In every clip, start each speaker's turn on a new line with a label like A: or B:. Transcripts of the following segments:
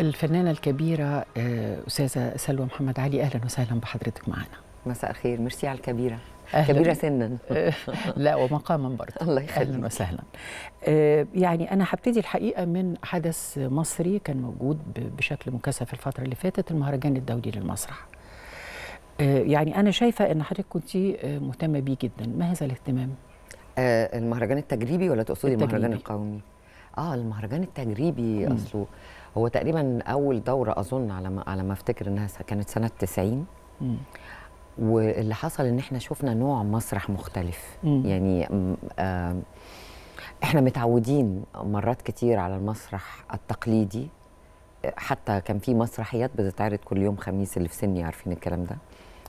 A: الفنانة الكبيرة آه، أستاذة سلوى محمد علي أهلا وسهلا بحضرتك معنا مساء الخير ميرسي على الكبيرة أهلاً. كبيرة سنا آه، لا ومقاما برضه الله يخليك أهلا وسهلا آه، يعني أنا هبتدي الحقيقة من حدث مصري كان موجود بشكل مكثف الفترة اللي فاتت المهرجان الدولي للمسرح يعني أنا شايفة أن حضرتك كنت مهتمة بيه جدا ما هذا الاهتمام؟
B: المهرجان التجريبي ولا تقصدي المهرجان القومي؟ اه المهرجان التجريبي مم. اصله هو تقريبا اول دوره اظن على ما على ما افتكر انها كانت سنه 90 مم. واللي حصل ان احنا شفنا نوع مسرح مختلف مم. يعني آه احنا متعودين مرات كتير على المسرح التقليدي حتى كان في مسرحيات بتتعرض كل يوم خميس اللي في سني عارفين الكلام ده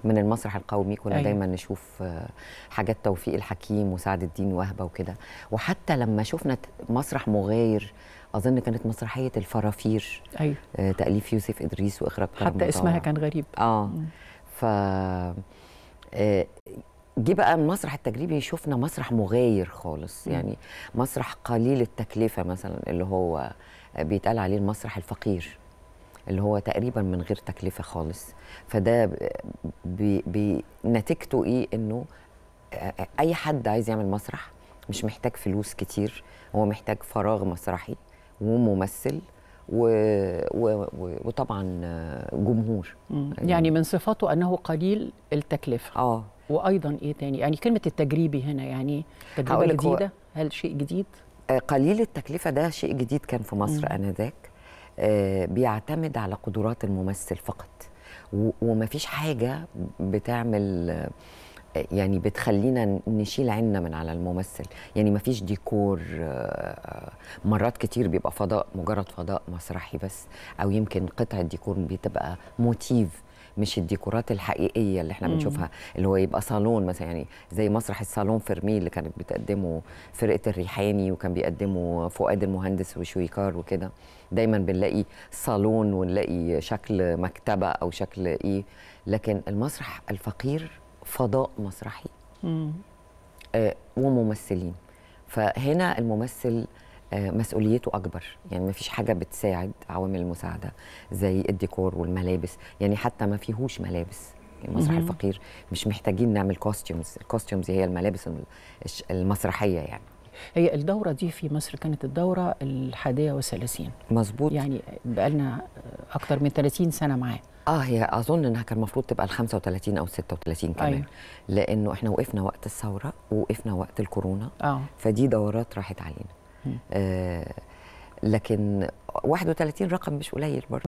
B: من المسرح القومي كنا أيوة. دايما نشوف آه، حاجات توفيق الحكيم وسعد الدين وهبه وكده وحتى لما شفنا مسرح مغاير اظن كانت مسرحيه الفرافير أيوة. آه، تاليف يوسف ادريس واخراج حتى اسمها كان غريب اه ف آه، جه بقى المسرح التجريبي شفنا مسرح مغاير خالص م. يعني مسرح قليل التكلفه مثلا اللي هو بيتقال عليه المسرح الفقير اللي هو تقريبا من غير تكلفه خالص فده بنتيجته ايه انه اي حد عايز يعمل مسرح مش محتاج فلوس كتير هو محتاج فراغ مسرحي وممثل و... و... وطبعا جمهور
A: يعني, يعني من صفاته انه قليل التكلفه اه وايضا ايه تاني يعني كلمه التجريبي هنا يعني تجربه جديده هل
B: شيء جديد آه،
A: قليل التكلفه
B: ده شيء جديد كان في مصر انذاك آه، بيعتمد على قدرات الممثل فقط ومفيش حاجه بتعمل آه، يعني بتخلينا نشيل عنا من على الممثل يعني مفيش ديكور آه، مرات كتير بيبقى فضاء مجرد فضاء مسرحي بس او يمكن قطعه ديكور بتبقى موتيف مش الديكورات الحقيقيه اللي احنا بنشوفها اللي هو يبقى صالون مثلا يعني زي مسرح الصالون فيرمي اللي كانت بتقدمه فرقه الريحاني وكان بيقدمه فؤاد المهندس وشويكار وكده دايما بنلاقي صالون ونلاقي شكل مكتبه او شكل ايه لكن المسرح الفقير فضاء مسرحي آه وممثلين فهنا الممثل آه، مسؤوليته اكبر يعني ما فيش حاجه بتساعد عوامل المساعده زي الديكور والملابس يعني حتى ما فيهوش ملابس المسرح يعني الفقير مش محتاجين نعمل كوستيومز الكوستيومز هي الملابس المسرحيه يعني
A: هي الدورة دي في مصر كانت الدورة الحادية والثلاثين مظبوط يعني بقالنا أكتر من 30 سنة معاه
B: اه هي اظن انها كان المفروض تبقى ال 35 او 36 كمان أيوة. لانه احنا وقفنا وقت الثوره ووقفنا وقت الكورونا آه. فدي دورات راحت علينا آه، لكن 31 رقم مش قليل برضه